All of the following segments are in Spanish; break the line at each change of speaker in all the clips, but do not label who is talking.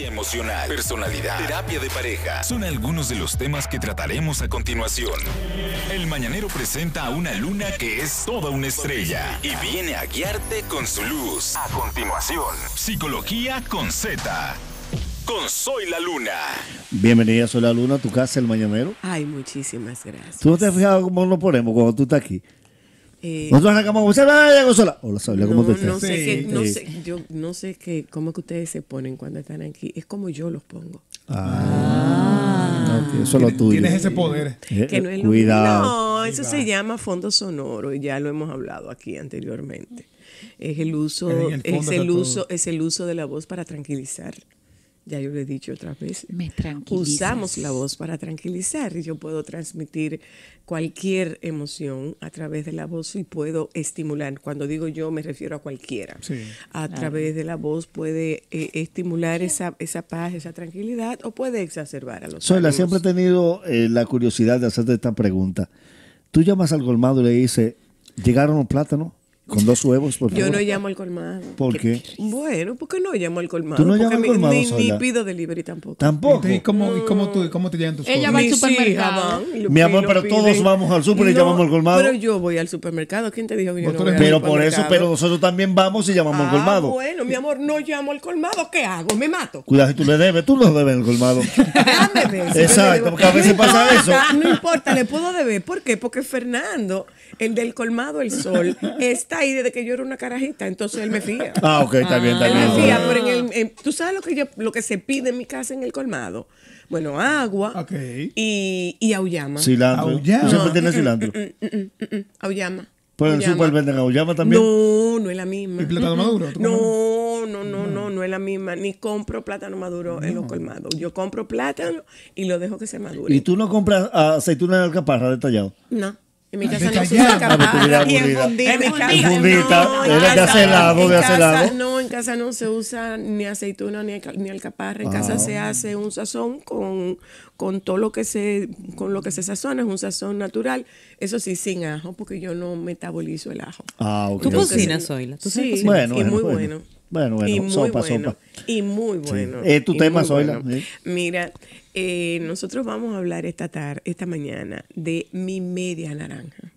emocional, personalidad, terapia de pareja son algunos de los temas que trataremos a continuación. El Mañanero presenta a una luna que es toda una estrella y viene a guiarte con su luz. A continuación, Psicología con Z.
Con Soy la Luna.
Bienvenida, Soy la Luna, a tu casa, el Mañanero.
Ay, muchísimas gracias. ¿Tú no
te has fijado cómo nos ponemos cuando tú estás aquí? Eh, vaya Hola, ¿cómo no, te No
sé, que, que, cómo que ustedes se ponen cuando están aquí. Es como yo los pongo.
Ah, ah. eso Tienes ese poder. Eh, no Cuidado.
eso se llama fondo sonoro y ya lo hemos hablado aquí anteriormente. Es el uso, es el uso, es el uso de la voz para tranquilizar ya yo lo he dicho otra vez, usamos la voz para tranquilizar. y Yo puedo transmitir cualquier emoción a través de la voz y puedo estimular. Cuando digo yo me refiero a cualquiera. a través de la voz puede eh, estimular esa, esa paz, esa tranquilidad o puede exacerbar a los
otros. siempre he tenido eh, la curiosidad de hacerte esta pregunta. Tú llamas al colmado y le dices, ¿llegaron los plátanos? Con dos huevos, por favor. Yo no llamo
al colmado. ¿Por qué? Bueno, porque no llamo al colmado. ¿Tú no llamas al colmado? Ni, ni, pido delivery tampoco.
¿Tampoco? ¿Y cómo, y cómo, tú, cómo te llegan tus Ella va al supermercado.
Mi amor, pero todos vamos al super y llamamos al colmado. Pero yo voy al supermercado. ¿Quién te dijo que yo no voy al Pero por eso, pero
nosotros también vamos y llamamos ah, al colmado.
bueno, mi amor, no llamo al colmado. ¿Qué hago? ¿Me mato?
Cuidado si tú le debes. Tú no debes al colmado. Exacto, porque a veces pasa eso. No
importa, le puedo deber. ¿Por qué? Porque Fernando el del colmado El Sol, está ahí desde que yo era una carajita, entonces él me fía. Ah, ok, está bien, está bien. me fía, pero en el, tú sabes lo que, yo, lo que se pide en mi casa en el colmado. Bueno, agua y, y aullama. siempre tienes mm, mm, cilantro? Mm, auyama. ¿Pero en el super aullama también? No, no es la misma. ¿Y plátano maduro? No, no, no, no, no es la misma. Ni compro plátano maduro en los colmados. Yo compro plátano y lo dejo que se madure. ¿Y
tú no compras aceituna de alcaparra detallado?
No. En mi casa no se usa alcaparra Y en fundita. En mi casa, fundita. No, de hacer de No, en casa no se usa ni aceituna ni, ni alcaparra. En casa ah. se hace un sazón con, con todo lo que se con lo que se sazona, es un sazón natural. Eso sí, sin ajo, porque yo no metabolizo el ajo. Ah, okay. ¿Tú
cocinas, Zoila? sí, bueno, y muy bueno. bueno. Bueno, y muy sopa, bueno, sopa. Y muy bueno. Sí. tu tema, Zoila.
Mira, eh, nosotros vamos a hablar esta tarde, esta mañana, de mi media naranja.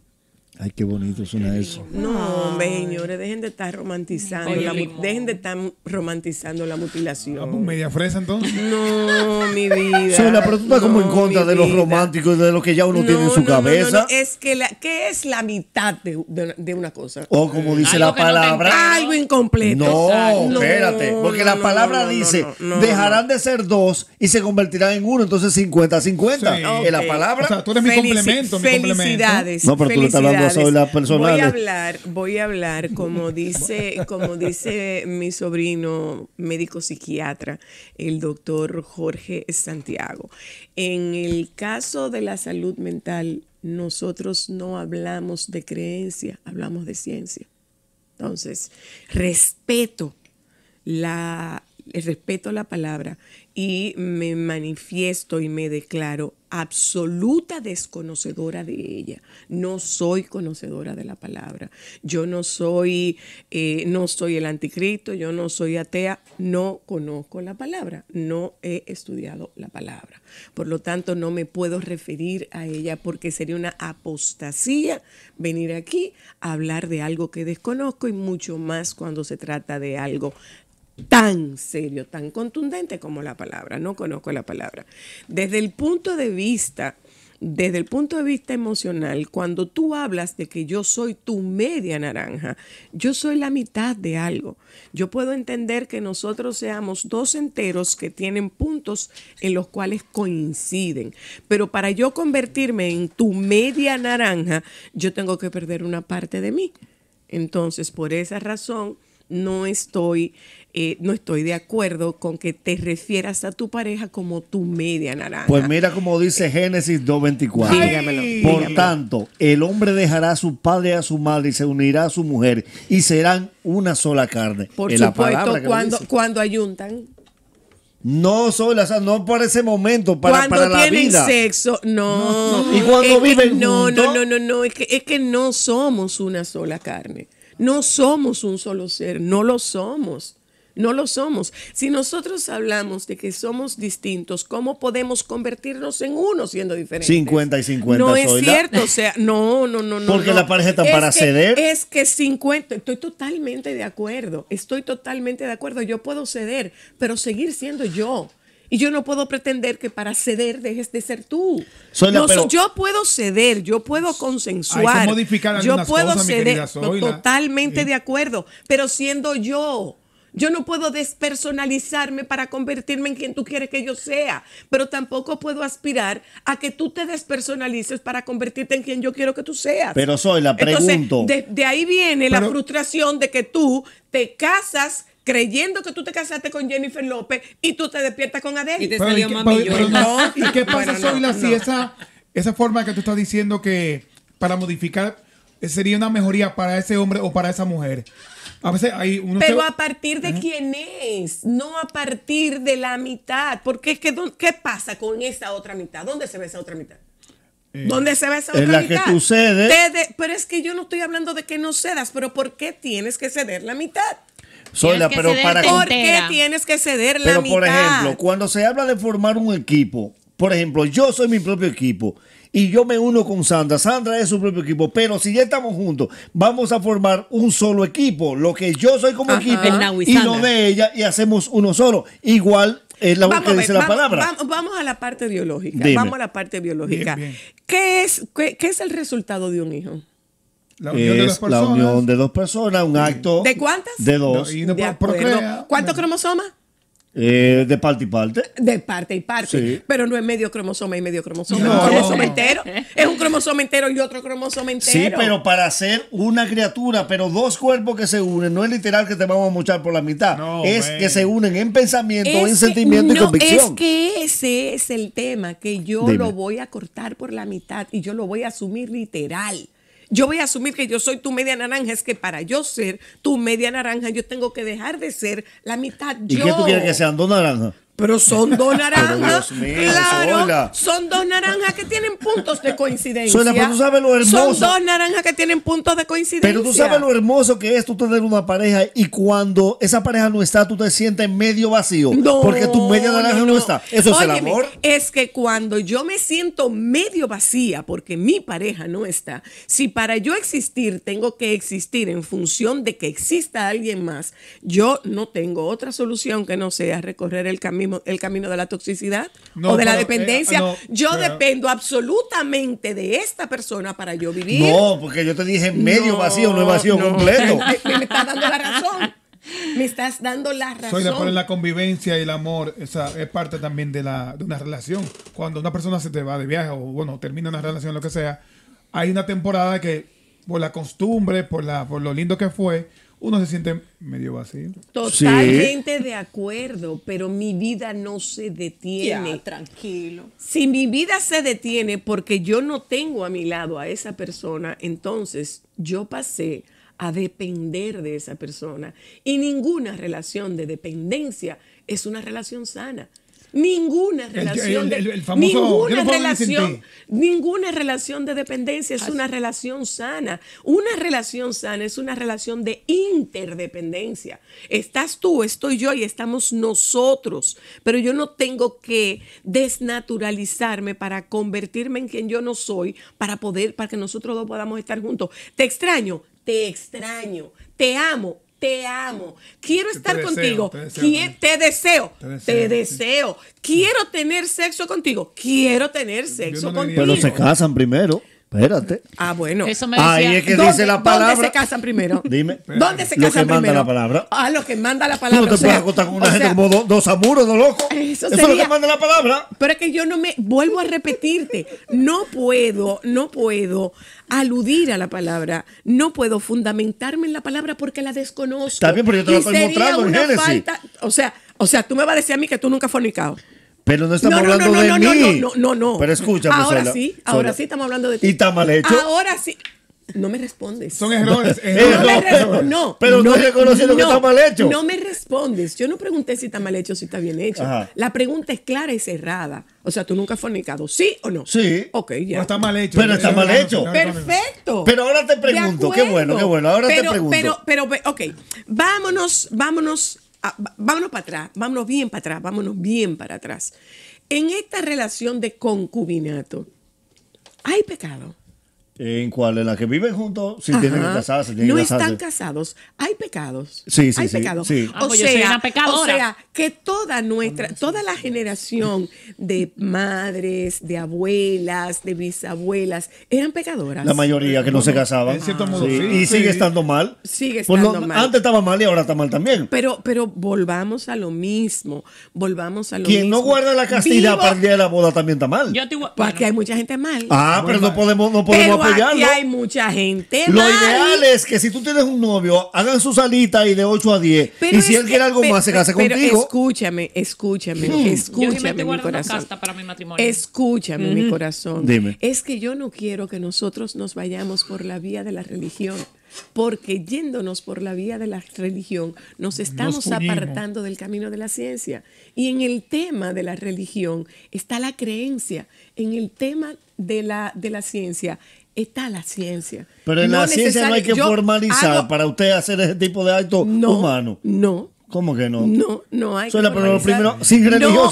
Ay, qué bonito suena eso. No,
señores, dejen de estar romantizando, la, dejen de estar romantizando la mutilación. Ah, ¿Un pues media fresa entonces. No, mi vida. Sola, pero
tú estás como en contra de los románticos y de lo que ya uno tiene en su cabeza.
es que ¿qué es la mitad de, una cosa? O como dice la palabra. algo incompleto. No, espérate, porque la palabra dice,
dejarán de ser dos y se convertirán en uno, entonces 50-50. la palabra. O sea, tú eres mi complemento, mi Felicidades. No, pero tú le estás hablando Voy a
hablar, voy a hablar, como dice, como dice mi sobrino médico psiquiatra, el doctor Jorge Santiago. En el caso de la salud mental, nosotros no hablamos de creencia, hablamos de ciencia. Entonces, respeto la respeto la palabra y me manifiesto y me declaro absoluta desconocedora de ella. No soy conocedora de la palabra. Yo no soy, eh, no soy el anticristo, yo no soy atea, no conozco la palabra, no he estudiado la palabra. Por lo tanto, no me puedo referir a ella porque sería una apostasía venir aquí a hablar de algo que desconozco y mucho más cuando se trata de algo tan serio, tan contundente como la palabra. No conozco la palabra. Desde el punto de vista, desde el punto de vista emocional, cuando tú hablas de que yo soy tu media naranja, yo soy la mitad de algo. Yo puedo entender que nosotros seamos dos enteros que tienen puntos en los cuales coinciden, pero para yo convertirme en tu media naranja, yo tengo que perder una parte de mí. Entonces, por esa razón, no estoy eh, no estoy de acuerdo con que te refieras a tu pareja como tu media naranja. Pues
mira como dice eh, Génesis 2.24. Dígamelo. Por tanto, el hombre dejará a su padre y a su madre y se unirá a su mujer y serán una sola carne. Por supuesto, cuando,
cuando ayuntan.
No sola, no para ese momento, para, la vida. Cuando tienen sexo,
no. Y cuando viven no, no, no, no, no, es que, es que no somos una sola carne. No somos un solo ser, no lo somos. No lo somos. Si nosotros hablamos de que somos distintos, ¿cómo podemos convertirnos en uno siendo diferentes? 50
y 50. No es cierto, o sea,
no, no, no, no. Porque la pareja está para ceder. Es que 50, estoy totalmente de acuerdo, estoy totalmente de acuerdo, yo puedo ceder, pero seguir siendo yo. Y yo no puedo pretender que para ceder dejes de ser tú. yo puedo ceder, yo puedo consensuar. Hay que modificar yo puedo ceder, totalmente de acuerdo, pero siendo yo. Yo no puedo despersonalizarme para convertirme en quien tú quieres que yo sea, pero tampoco puedo aspirar a que tú te despersonalices para convertirte en quien yo quiero que tú seas. Pero
soy la pregunto.
de, ahí viene la frustración de que tú te casas creyendo que tú te casaste con Jennifer López y tú te despiertas con Adele. Y qué pasa, Soyla, si
esa, esa forma
que tú estás diciendo que para modificar sería una mejoría para ese hombre o para esa mujer? Pero a partir de quién es, no a partir de la mitad. Porque es que, ¿qué pasa con esa otra mitad? ¿Dónde se ve esa otra mitad? Eh, ¿Dónde se ve esa otra mitad? en la que tú cedes. pero es que yo no estoy hablando de que no cedas, pero ¿por qué tienes que ceder la mitad? Sola, pero para ¿Por qué tienes que ceder la mitad? Pero por ejemplo,
cuando se habla de formar un equipo, por ejemplo, yo soy mi propio equipo y yo me uno con Sandra. Sandra es su propio equipo, pero si ya estamos juntos, vamos a formar un solo equipo, lo que yo soy como equipo y, lo de ella y hacemos uno solo. Igual es la vamos dice la palabra.
Vamos, a la parte biológica. Vamos a la parte biológica. ¿Qué, es, qué, es el resultado de un hijo? La
unión, de dos personas. la unión de dos personas,
un acto. ¿De cuántas? De dos. ¿Cuántos cromosomas?
Eh, de parte y parte.
De parte y parte. Pero no es medio cromosoma y medio cromosoma. Es un cromosoma entero. Es un cromosoma entero y otro cromosoma entero. Sí, pero
para ser
una criatura, pero dos
cuerpos que se unen, no es literal que te vamos a mochar por la mitad. es que se unen en pensamiento, en sentimiento y convicción. Es
que ese es el tema, que yo lo voy a cortar por la mitad y yo lo voy a asumir literal. Yo voy a asumir que yo soy tu media naranja. Es que para yo ser tu media naranja, yo tengo que dejar de ser la mitad ¿Y qué tú quieres que
sean? ¿Dos naranjas? Pero son dos naranjas. son
dos naranjas que tienen puntos de coincidencia. pero tú sabes lo hermoso. Son dos naranjas que tienen puntos de coincidencia. Pero tú sabes lo hermoso que
es tú tener una pareja y cuando esa pareja no está, tú te sientes medio vacío. porque tu media naranja no, está. Eso es el amor.
Es que cuando yo me siento medio vacía porque mi pareja no está, si para yo existir tengo que existir en función de que exista alguien más, yo no tengo otra solución que no sea recorrer el camino el camino de la toxicidad o de la eh, dependencia. yo dependo absolutamente de esta persona para yo vivir. No,
porque yo te dije medio vacío, no es vacío completo.
me, estás dando la razón. Me estás dando la razón. Soy poner la
convivencia y el amor. Esa es parte también de, de una relación. Cuando una persona se te va de viaje o, bueno, termina una relación, lo que sea, hay una temporada que, por la costumbre, por, la, por lo lindo que fue, uno se siente medio vacío. Totalmente
de acuerdo, pero mi vida no se detiene. tranquilo. Si mi vida se detiene porque yo no tengo a mi lado a esa persona, entonces yo pasé a depender de esa persona. Y ninguna relación de dependencia es una relación sana ninguna relación, ninguna, relación ninguna relación de dependencia es una relación sana. Una relación sana es una relación de interdependencia. Estás tú, estoy yo y estamos nosotros, pero yo no tengo que desnaturalizarme para convertirme en quien yo no soy para poder para que nosotros dos podamos estar juntos. Te extraño, te extraño, te amo, te amo, quiero estar contigo, te, deseo, te deseo, quiero tener sexo contigo, quiero tener sexo contigo. Pero se casan
primero. Espérate.
Ah, bueno. Eso me Ahí es que dice la palabra. ¿Dónde se casan primero?
Dime. ¿Dónde se casan primero? Lo que manda la palabra.
Ah, lo que manda la palabra. Tú no te puedes acostar con una gente como
dos, amuros, dos locos.
Eso, sería, eso, es lo que manda la palabra. Pero es que yo no me. Vuelvo a repetirte. No puedo, no puedo aludir a la palabra. No puedo fundamentarme en la palabra porque la desconozco. Está bien, pero yo te lo estoy mostrando en Génesis. o sea. O sea, tú me vas a decir a mí que tú nunca has fornicado.
Pero no estamos no, no, hablando de mí. No, no, no, Pero escúchame, Ahora sí, ahora sí estamos hablando de ti. Y está mal hecho.
Ahora sí. No me respondes. Son errores. No, pero no, reconociendo que está mal hecho. No me respondes. Yo no pregunté si está mal hecho o si está bien hecho. La pregunta es clara y cerrada. O sea, tú nunca has fornicado, ¿sí o no? Sí. Ok, ya. No está mal
hecho. Pero está eh, mal eh, hecho.
Perfecto. Pero ahora te pregunto, qué bueno, qué bueno. Ahora te pregunto. Pero, pero, ok. Vámonos, vámonos Ah, vámonos para atrás, vámonos bien para atrás, vámonos bien para atrás. En esta relación de concubinato, ¿hay pecado?
¿En cuál? ¿En la que viven juntos? Si tienen que si tienen no No están
casados. Hay pecados. Sí, sí, hay pecados. Ah, pues o, sea, que toda nuestra, toda la generación de madres, de abuelas, de bisabuelas, eran pecadoras. La mayoría que no se casaban.
Ah. Y sigue estando mal. Sigue pues estando mal. Antes estaba mal y ahora está mal
también. Pero, pero volvamos a lo mismo. Volvamos a lo Quien mismo. Quien no guarda la castidad para el
día de la boda también está
mal. Porque hay mucha gente mal. Ah, pero no
podemos, no podemos y hay
mucha gente. Lo ideal
es que si tú tienes un novio, hagan su salita y de 8 a 10. y si él quiere algo más, se case contigo.
Escúchame, escúchame, hmm. escúchame. Yo mi corazón. para
mi matrimonio. Escúchame, mi corazón.
Dime. Es que yo no quiero que nosotros nos vayamos por la vía de la religión porque yéndonos por la vía de la religión nos estamos apartando del camino de la ciencia. Y en el tema de la religión está la creencia, en el tema de la, de la ciencia está la ciencia. Pero en la ciencia no hay que formalizar
para usted hacer ese tipo de acto no, humano. No. ¿Cómo que no? No,
no hay que formalizar. no este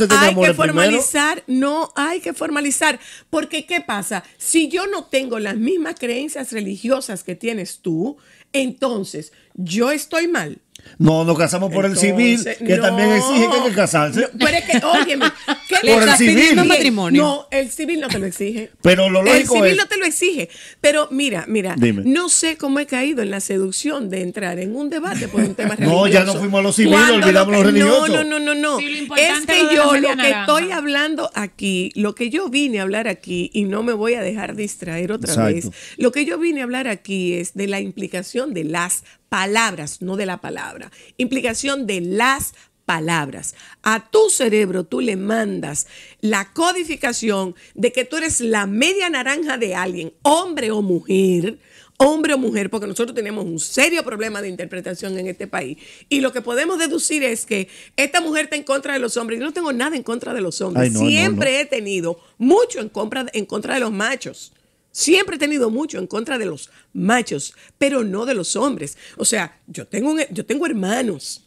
hay que formalizar, no hay que formalizar. Porque, ¿qué pasa? Si yo no tengo las mismas creencias religiosas que tienes tú, entonces, ¿yo estoy mal?
No, nos casamos por el civil, que también exige que hay que casarse. pero es
que, óyeme, ¿qué le el civil. matrimonio? No, el civil no te lo exige. Pero lo lógico El civil no te lo exige. Pero mira, mira, no sé cómo he caído en la seducción de entrar en un debate por un tema religioso. No, ya no fuimos
a los civiles, olvidamos los religiosos. No, no,
no, no. no. es que yo lo que estoy hablando aquí, lo que yo vine a hablar aquí, y no me voy a dejar distraer otra vez, lo que yo vine a hablar aquí es de la implicación de las palabras, no de la palabra. Implicación de las palabras. A tu cerebro tú le mandas la codificación de que tú eres la media naranja de alguien, hombre o mujer, hombre o mujer, porque nosotros tenemos un serio problema de interpretación en este país. Y lo que podemos deducir es que esta mujer está en contra de los hombres. Yo no tengo nada en contra de los hombres. Siempre he tenido mucho en contra de los machos. Siempre he tenido mucho en contra de los machos, pero no de los hombres. O sea, yo tengo, yo tengo hermanos.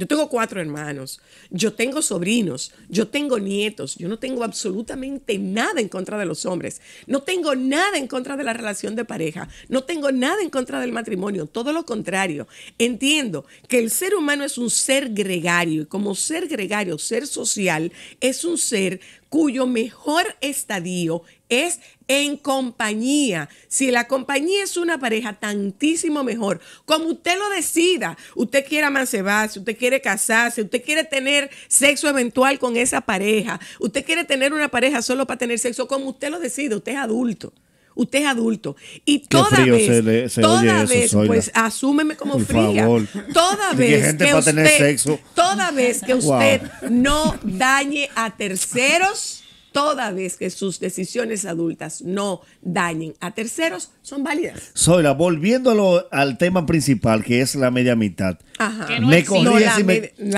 Yo tengo cuatro hermanos, yo tengo sobrinos, yo tengo nietos, yo no tengo absolutamente nada en contra de los hombres, no tengo nada en contra de la relación de pareja, no tengo nada en contra del matrimonio, todo lo contrario. Entiendo que el ser humano es un ser gregario y como ser gregario, ser social, es un ser cuyo mejor estadio es en compañía. Si la compañía es una pareja, tantísimo mejor. Como usted lo decida, usted quiere amancebarse, usted quiere casarse, usted quiere tener sexo eventual con esa pareja, usted quiere tener una pareja solo para tener sexo, como usted lo decida, usted es adulto usted es adulto. Y toda vez, toda vez, pues asúmeme como fría. Toda vez que usted, tener sexo. toda vez que usted no dañe a terceros toda vez que sus decisiones adultas no dañen a terceros, son válidas.
la, volviéndolo al tema principal, que es la media mitad. Ajá. la,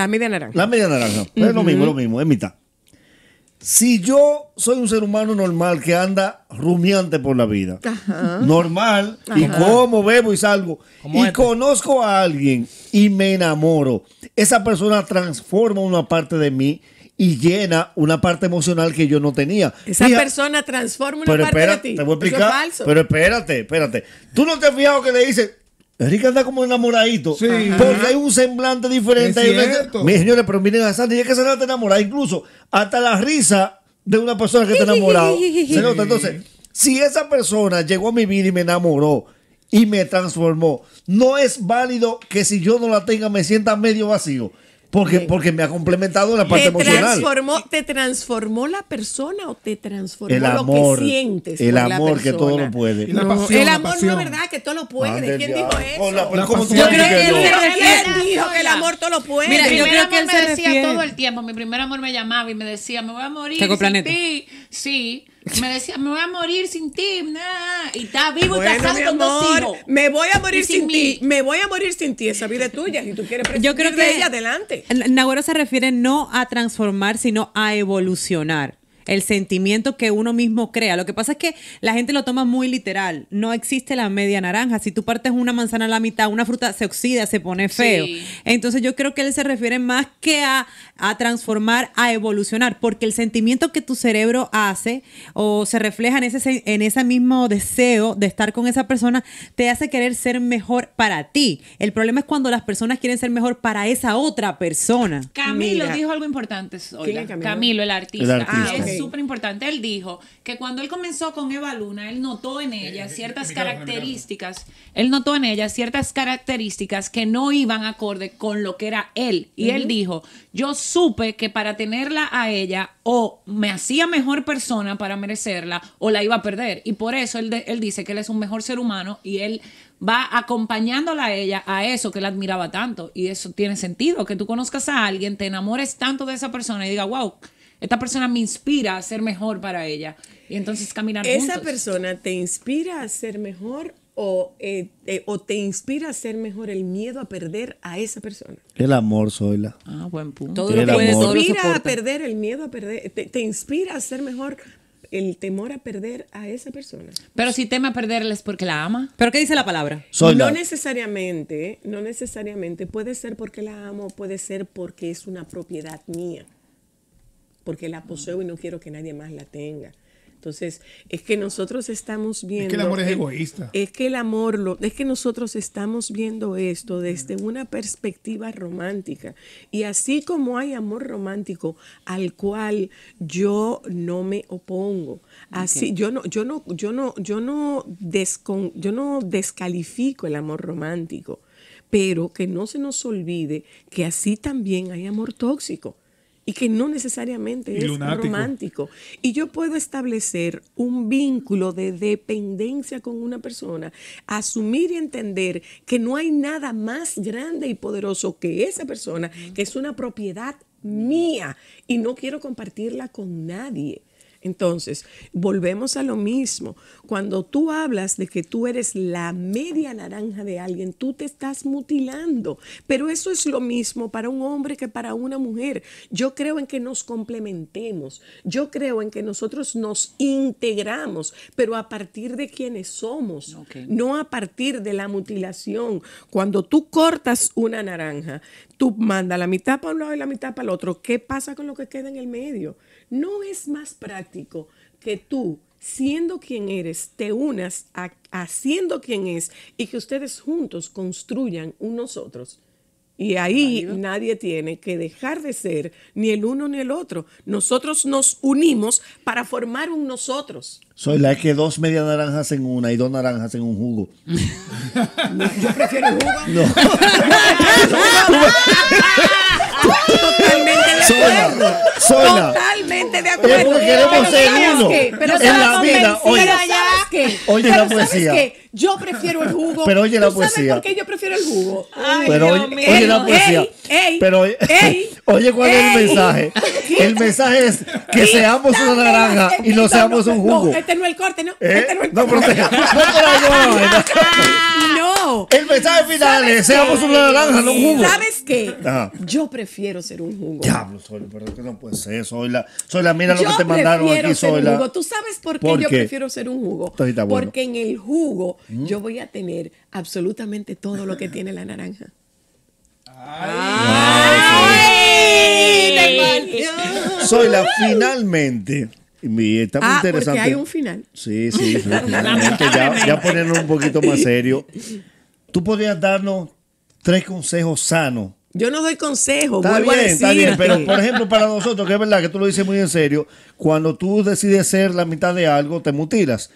media naranja. La media
naranja. es lo mismo, lo mismo, es mitad. Si yo soy un ser humano normal que anda rumiante por la vida, normal, y como, bebo y salgo, y este. conozco a alguien y me enamoro, esa persona transforma una parte de mí y llena una parte emocional que yo no tenía. Esa persona
transforma una pero parte espérate, de ti. Te Pero
espérate, espérate. Tú no te has fijado que le dices, Enrique anda como enamoradito. Sí. Porque hay un semblante diferente. cierto. Mis señores, pero miren a Sandy, es que se nota enamorada. Incluso hasta la risa de una persona que está enamorada. sí, Entonces, si esa persona llegó a mi vida y me enamoró y me transformó, no es válido que si yo no la tenga me sienta medio vacío. Porque, porque me ha complementado la parte te emocional.
Transformó, ¿Te transformó la persona o te transformó lo que sientes? El amor la que
todo lo puede. el amor no es verdad que todo lo puede. ¿Quién dijo eso? yo creo que
él, dijo que el amor todo lo puede. Mira, yo creo que él me decía todo el tiempo. Mi primer amor me llamaba y me decía, me voy a morir. sí ti. Sí me decía, me voy a morir sin ti. Y está vivo y casado con dos hijos. Me voy a morir sin, ti. Me voy a morir sin ti.
Esa vida es tuya. Y tú quieres Yo creo que de ella,
adelante. Nagüero se refiere no a transformar, sino a evolucionar el sentimiento que uno mismo crea. Lo que pasa es que la gente lo toma muy literal. No existe la media naranja. Si tú partes una manzana a la mitad, una fruta se oxida, se pone feo. Entonces yo creo que él se refiere más que a, transformar, a evolucionar, porque el sentimiento que tu cerebro hace o se refleja en ese, en ese mismo deseo de estar con esa persona, te hace querer ser mejor para ti. El problema es cuando las personas quieren ser mejor para esa otra persona. Camilo dijo algo importante. Camilo? Camilo? el artista. Ah, súper importante. Él dijo que cuando él comenzó con Eva Luna, él notó en eh, ella eh, ciertas características, él notó en ella ciertas características que no iban acorde con lo que era él. Y él dijo, yo supe que para tenerla a ella o me hacía mejor persona para merecerla o la iba a perder. Y por eso él, dice que él es un mejor ser humano y él va acompañándola a ella a eso que la admiraba tanto. Y eso tiene sentido, que tú conozcas a alguien, te enamores tanto de esa persona y diga, wow esta persona me inspira a ser mejor para ella. Y entonces caminar ¿Esa
persona te inspira a ser mejor o, eh, eh, o, te inspira a ser mejor el miedo a perder a esa persona?
El amor, Zoila. Ah, buen punto. Todo lo que te inspira
a perder
el miedo a perder. Te, inspira a ser mejor el temor a perder a esa persona.
Pero si teme a perderla es porque la ama. ¿Pero qué dice la palabra? No
necesariamente, no necesariamente. Puede ser porque la amo, puede ser porque es una propiedad mía porque la poseo y no quiero que nadie más la tenga. Entonces, es que nosotros estamos viendo... Es que el amor es egoísta. Es que el amor, lo, es que nosotros estamos viendo esto desde una perspectiva romántica. Y así como hay amor romántico al cual yo no me opongo, así yo no, yo no, yo no, yo no, yo no descalifico el amor romántico pero que no se nos olvide que así también hay amor tóxico y que no necesariamente es romántico. Y yo puedo establecer un vínculo de dependencia con una persona, asumir y entender que no hay nada más grande y poderoso que esa persona, que es una propiedad mía y no quiero compartirla con nadie. Entonces, volvemos a lo mismo. Cuando tú hablas de que tú eres la media naranja de alguien, tú te estás mutilando. Pero eso es lo mismo para un hombre que para una mujer. Yo creo en que nos complementemos. Yo creo en que nosotros nos integramos, pero a partir de quienes somos, no a partir de la mutilación. Cuando tú cortas una naranja, tú mandas la mitad para un lado y la mitad para el otro, ¿qué pasa con lo que queda en el medio? No es más práctico que tú, siendo quien eres, te unas a, siendo quien es y que ustedes juntos construyan un nosotros. Y ahí nadie tiene que dejar de ser ni el uno ni el otro. Nosotros nos unimos para formar un nosotros.
Soy la que dos medias naranjas en una y dos naranjas en un jugo. Yo prefiero jugo. No. Totalmente de acuerdo.
Totalmente
de acuerdo. queremos ser uno. Pero en la vida,
Oye la poesía. Yo prefiero el jugo. Pero oye la poesía. ¿Sabes por qué yo prefiero el jugo? Ay, Dios oye, mío. la poesía. Ey, ey, pero oye,
oye ¿cuál es el mensaje? El mensaje es que seamos una naranja y no, seamos un jugo. No,
este no es el corte, ¿no? Eh, este no es el corte. No, pero no. El mensaje final es seamos una
naranja, no un jugo. ¿Sabes qué? Yo
prefiero ser un jugo. Diablo, Soy, pero que no puede
ser. Soy la, soy la mira lo que te mandaron aquí, soy la. Jugo.
¿Tú sabes por qué, yo prefiero ser un jugo? Porque porque en el jugo mm. yo voy a tener absolutamente todo lo que tiene la naranja.
Soy la finalmente. Está muy ah, Porque hay un final. Sí, sí, finalmente. ya, ya un poquito más serio. Tú podrías darnos tres consejos sanos
yo no doy consejos. Está bien, está bien, pero por ejemplo,
para nosotros, que es verdad que tú lo dices muy en serio, cuando tú decides ser la mitad de algo, te mutilas.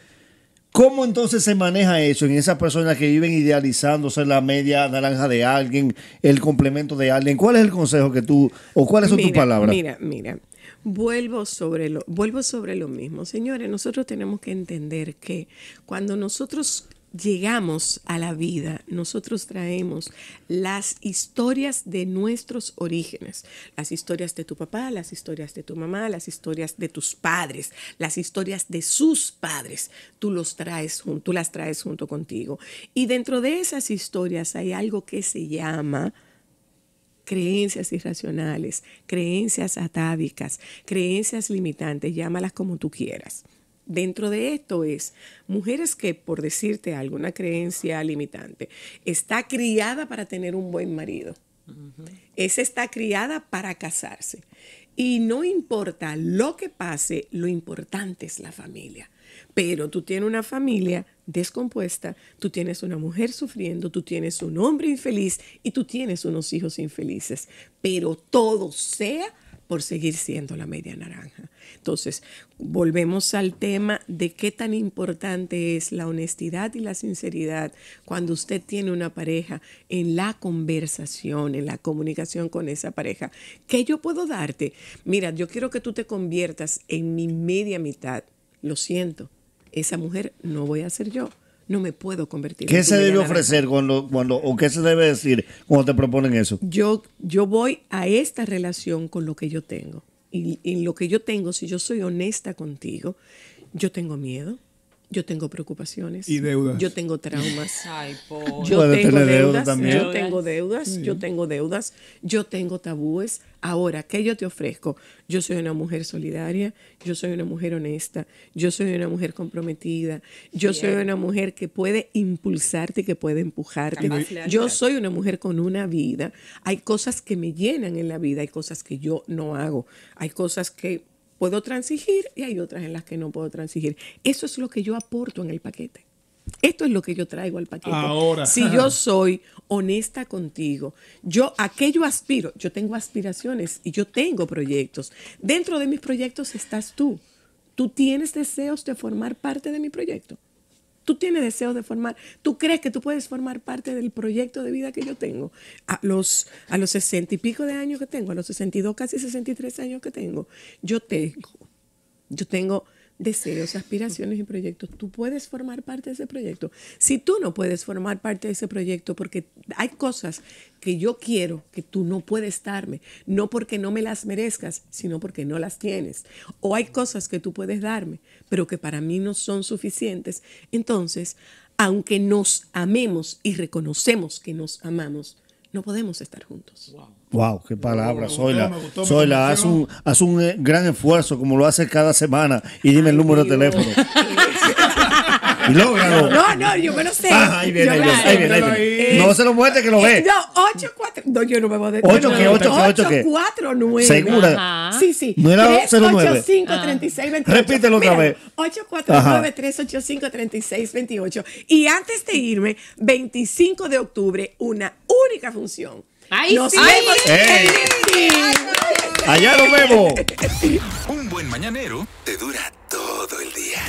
¿Cómo entonces se maneja eso en esas personas que viven idealizándose la media naranja de alguien, el complemento de alguien? ¿Cuál es el consejo que tú, o cuáles son tus palabras? Mira,
mira, vuelvo sobre, lo, vuelvo sobre lo mismo. Señores, nosotros tenemos que entender que cuando nosotros llegamos a la vida, nosotros traemos las historias de nuestros orígenes, las historias de tu papá, las historias de tu mamá, las historias de tus padres, las historias de sus padres, tú, los traes, las traes junto contigo. Y dentro de esas historias hay algo que se llama creencias irracionales, creencias atávicas, creencias limitantes, llámalas como tú quieras. Dentro de esto es mujeres que, por decirte alguna creencia limitante, está criada para tener un buen marido. está criada para casarse. Y no importa lo que pase, lo importante es la familia. Pero tú tienes una familia descompuesta, tú tienes una mujer sufriendo, tú tienes un hombre infeliz y tú tienes unos hijos infelices. Pero todo sea por seguir siendo la media naranja. Entonces, volvemos al tema de qué tan importante es la honestidad y la sinceridad cuando usted tiene una pareja en la conversación, en la comunicación con esa pareja. ¿Qué yo puedo darte? Mira, yo quiero que tú te conviertas en mi media mitad. Lo siento, esa mujer no voy a ser yo no me puedo convertir. ¿Qué se debe ofrecer
cuando, cuando, o qué se debe decir cuando te proponen eso?
Yo, yo voy a esta relación con lo que yo tengo. y lo que yo tengo, si yo soy honesta contigo, yo tengo miedo, yo tengo preocupaciones. Y deudas. Yo tengo traumas. yo, tengo deudas, yo tengo deudas, yo tengo deudas, yo tengo tabúes. Ahora, ¿qué yo te ofrezco? Yo soy una mujer solidaria, yo soy una mujer honesta, yo soy una mujer comprometida, yo soy una mujer que puede impulsarte, que puede empujarte. Yo soy una mujer con una vida. Hay cosas que me llenan en la vida, hay cosas que yo no hago, hay cosas que puedo transigir y hay otras en las que no puedo transigir. Eso es lo que yo aporto en el paquete. Esto es lo que yo traigo al paquete. Ahora. Si yo soy honesta contigo, yo aquello aspiro, yo tengo aspiraciones y yo tengo proyectos. Dentro de mis proyectos estás tú. Tú tienes deseos de formar parte de mi proyecto. Tú tienes deseos de formar, tú crees que tú puedes formar parte del proyecto de vida que yo tengo. A los, a los 60 y pico de años que tengo, a los 62, casi 63 años que tengo, yo tengo, yo tengo deseos, aspiraciones y proyectos. Tú puedes formar parte de ese proyecto. Si tú no puedes formar parte de ese proyecto porque hay cosas que yo quiero que tú no puedes darme, no porque no me las merezcas, sino porque no las tienes. O hay cosas que tú puedes darme, pero que para mí no son suficientes. Entonces, aunque nos amemos y reconocemos que nos amamos, no podemos estar juntos.
Wow, qué palabra, Zoila! Zoila, haz un, un eh, gran esfuerzo como lo hace cada semana y dime el número de teléfono. Y No, no,
yo me lo sé. No se lo muestre que lo ve. Eh, no, 849 No, yo no me voy a decir. 8, 8, ¿Segura? Sí, sí. No 8, 5, 36, 28. Repítelo otra vez. 8, 4, 9, Y antes de irme, 25 de octubre, una única función.
Ahí nos sí.
Allá lo vemos. Un buen mañanero te dura todo el día.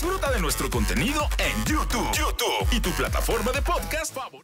Disfruta de nuestro contenido en YouTube, YouTube y tu plataforma de podcast favorita.